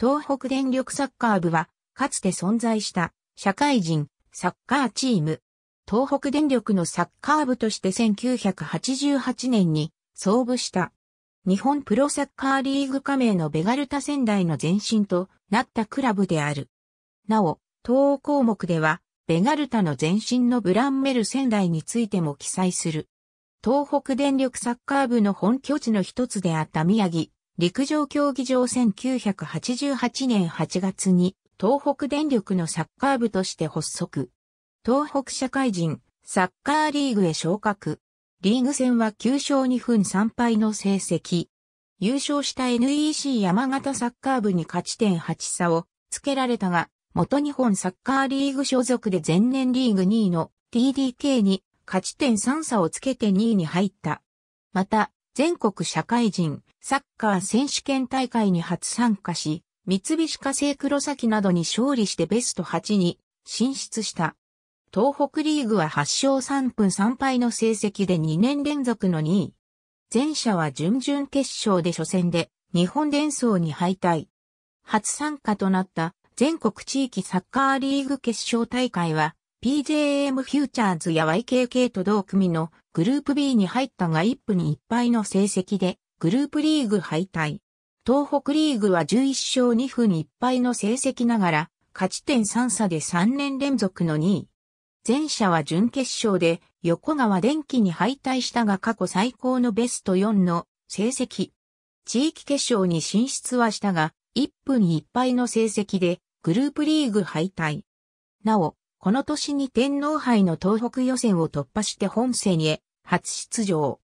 東北電力サッカー部は、かつて存在した社会人サッカーチーム。東北電力のサッカー部として1988年に創部した。日本プロサッカーリーグ加盟のベガルタ仙台の前身となったクラブである。なお、東欧項目では、ベガルタの前身のブランメル仙台についても記載する。東北電力サッカー部の本拠地の一つであった宮城、陸上競技場1988年8月に東北電力のサッカー部として発足。東北社会人サッカーリーグへ昇格。リーグ戦は9勝2分3敗の成績。優勝した NEC 山形サッカー部に勝ち点8差をつけられたが、元日本サッカーリーグ所属で前年リーグ2位の TDK に勝ち点3差をつけて2位に入った。また、全国社会人サッカー選手権大会に初参加し、三菱化成黒崎などに勝利してベスト8に進出した。東北リーグは8勝3分3敗の成績で2年連続の2位。前者は準々決勝で初戦で日本伝送に敗退。初参加となった全国地域サッカーリーグ決勝大会は PJM フューチャーズや YKK と同組のグループ B に入ったが1分に1敗の成績で、グループリーグ敗退。東北リーグは11勝2分1敗の成績ながら、勝ち点3差で3年連続の2位。前者は準決勝で横川電機に敗退したが過去最高のベスト4の成績。地域決勝に進出はしたが、1分1敗の成績でグループリーグ敗退。なお、この年に天皇杯の東北予選を突破して本戦へ初出場。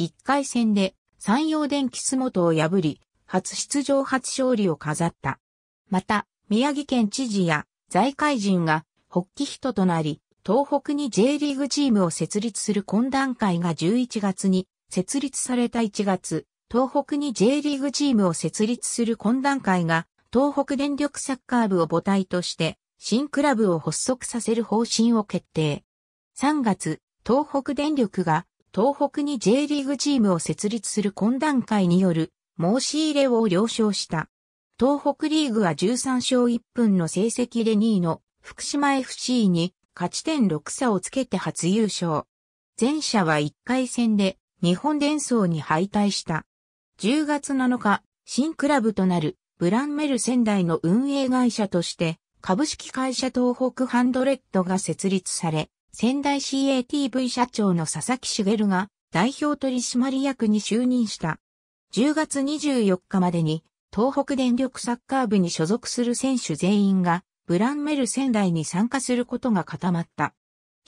1回戦で山陽電スモトを破り、初出場初勝利を飾った。また、宮城県知事や財界人が北起人となり、東北に J リーグチームを設立する懇談会が11月に設立された1月、東北に J リーグチームを設立する懇談会が東北電力サッカー部を母体として新クラブを発足させる方針を決定。3月、東北電力が東北に J リーグチームを設立する懇談会による申し入れを了承した。東北リーグは13勝1分の成績で2位の福島 FC に勝ち点6差をつけて初優勝。前者は1回戦で日本伝送に敗退した。10月7日、新クラブとなるブランメル仙台の運営会社として株式会社東北ハンドレッドが設立され、仙台 CATV 社長の佐々木茂が代表取締役に就任した。10月24日までに東北電力サッカー部に所属する選手全員がブランメル仙台に参加することが固まった。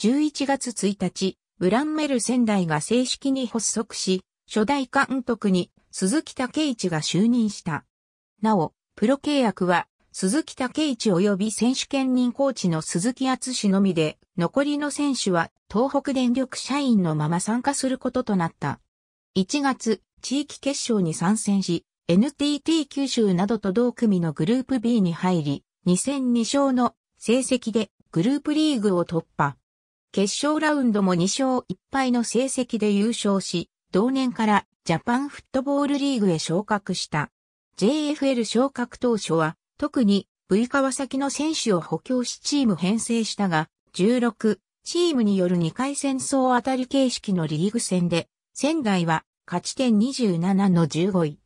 11月1日、ブランメル仙台が正式に発足し、初代監督に鈴木武一が就任した。なお、プロ契約は鈴木武一及び選手兼任コーチの鈴木厚氏のみで残りの選手は東北電力社員のまま参加することとなった。1月、地域決勝に参戦し、NTT 九州などと同組のグループ B に入り、2 0 0 2勝の成績でグループリーグを突破。決勝ラウンドも2勝1敗の成績で優勝し、同年からジャパンフットボールリーグへ昇格した。JFL 昇格当初は特に V 川崎の選手を補強しチーム編成したが、16、チームによる2回戦総当たり形式のリーグ戦で、仙台は勝ち点27の15位。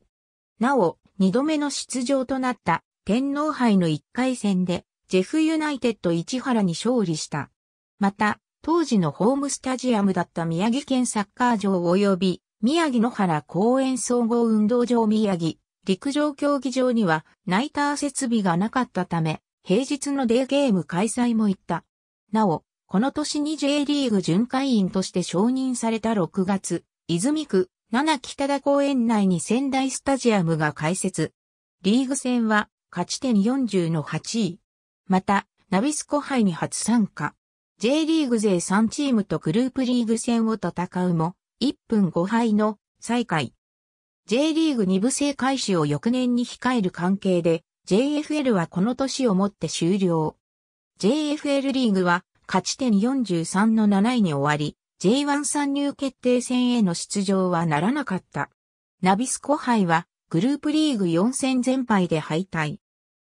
なお、2度目の出場となった天皇杯の1回戦で、ジェフユナイテッド市原に勝利した。また、当時のホームスタジアムだった宮城県サッカー場及び、宮城野原公園総合運動場宮城、陸上競技場にはナイター設備がなかったため、平日のデーゲーム開催も行った。なお、この年に J リーグ巡回員として承認された6月、泉区、七北田公園内に仙台スタジアムが開設。リーグ戦は、勝ち点40の8位。また、ナビスコ杯に初参加。J リーグ勢3チームとグループリーグ戦を戦うも、1分5敗の最下位。J リーグ2部制開始を翌年に控える関係で、JFL はこの年をもって終了。JFL リーグは勝ち点43の7位に終わり、J1 参入決定戦への出場はならなかった。ナビスコ杯はグループリーグ4戦全敗で敗退。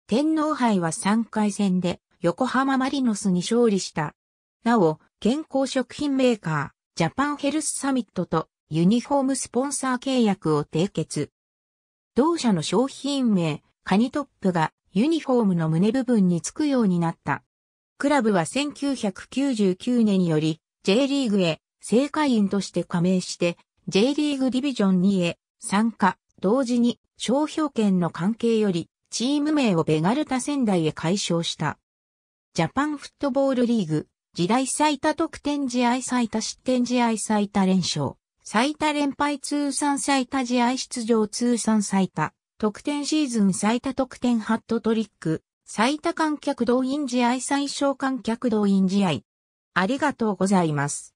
天皇杯は3回戦で横浜マリノスに勝利した。なお、健康食品メーカー、ジャパンヘルスサミットとユニフォームスポンサー契約を締結。同社の商品名、カニトップがユニフォームの胸部分につくようになった。クラブは1999年より J リーグへ正会員として加盟して J リーグディビジョン2へ参加、同時に商標権の関係よりチーム名をベガルタ仙台へ解消した。ジャパンフットボールリーグ、時代最多得点試合最多失点試合最多連勝、最多連敗通算最多試合出場通算最多、得点シーズン最多得点ハットトリック、最多観客動員試合最小観客動員試合。ありがとうございます。